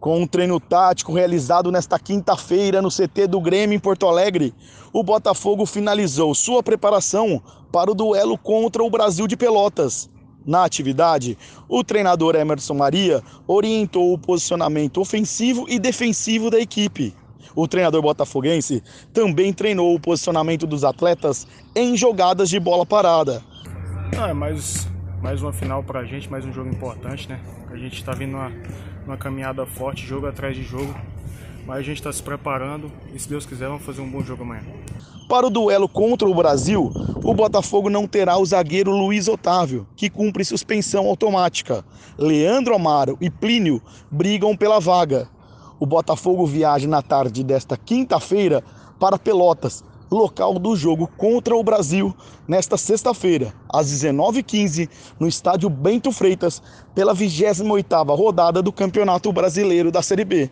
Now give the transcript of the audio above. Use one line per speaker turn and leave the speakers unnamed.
Com um treino tático realizado nesta quinta-feira no CT do Grêmio em Porto Alegre, o Botafogo finalizou sua preparação para o duelo contra o Brasil de Pelotas. Na atividade, o treinador Emerson Maria orientou o posicionamento ofensivo e defensivo da equipe. O treinador botafoguense também treinou o posicionamento dos atletas em jogadas de bola parada.
Ah, é mais, mais uma final para a gente, mais um jogo importante, né? A gente está vindo uma, uma caminhada forte, jogo atrás de jogo. Mas a gente está se preparando e, se Deus quiser, vamos fazer um bom jogo amanhã.
Para o duelo contra o Brasil, o Botafogo não terá o zagueiro Luiz Otávio, que cumpre suspensão automática. Leandro Amaro e Plínio brigam pela vaga. O Botafogo viaja na tarde desta quinta-feira para Pelotas local do jogo contra o Brasil nesta sexta-feira, às 19h15, no estádio Bento Freitas, pela 28ª rodada do Campeonato Brasileiro da Série B.